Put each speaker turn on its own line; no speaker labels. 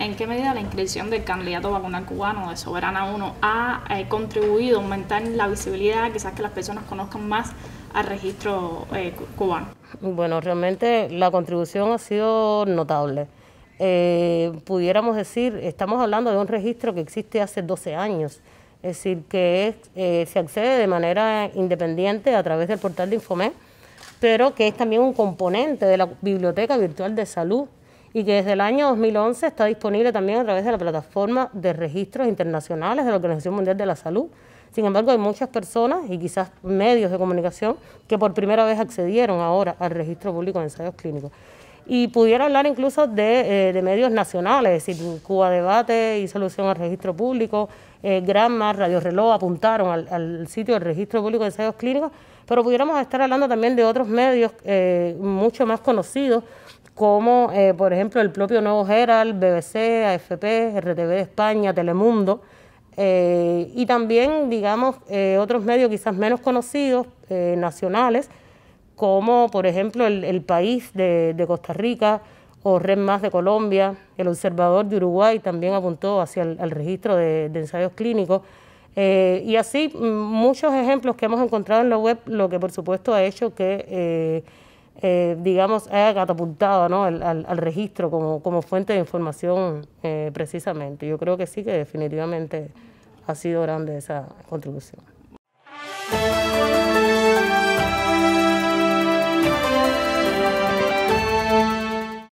¿en qué medida la inscripción del candidato vacunal cubano de Soberana 1 ha eh, contribuido a aumentar la visibilidad, quizás que las personas conozcan más al registro eh, cubano?
Bueno, realmente la contribución ha sido notable. Eh, pudiéramos decir, estamos hablando de un registro que existe hace 12 años, es decir, que se accede de manera independiente a través del portal de Infomé, pero que es también un componente de la Biblioteca Virtual de Salud y que desde el año 2011 está disponible también a través de la plataforma de registros internacionales de la Organización Mundial de la Salud. Sin embargo, hay muchas personas y quizás medios de comunicación que por primera vez accedieron ahora al registro público de ensayos clínicos. Y pudiera hablar incluso de, eh, medios nacionales, es decir, Cuba Debate y Solución al Registro Público, eh, Granma, Radio Reloj apuntaron al, sitio del Registro Público de Ensayos Clínicos, pero pudiéramos estar hablando también de otros medios eh, mucho más conocidos como eh, por ejemplo el propio Nuevo Herald, BBC, AFP, RTV de España, Telemundo, eh, y también, digamos, eh, otros medios quizás menos conocidos, nacionales, como por ejemplo el, País de, Costa Rica o Red Más de Colombia, el Observador de Uruguay también apuntó hacia el, registro de, de, ensayos clínicos, y así mm, muchos ejemplos que hemos encontrado en la web, lo que por supuesto ha hecho que eh, digamos, haya catapultado ¿no? al, al, registro como, como, fuente de información eh, precisamente. Yo creo que sí, que definitivamente ha sido grande esa contribución.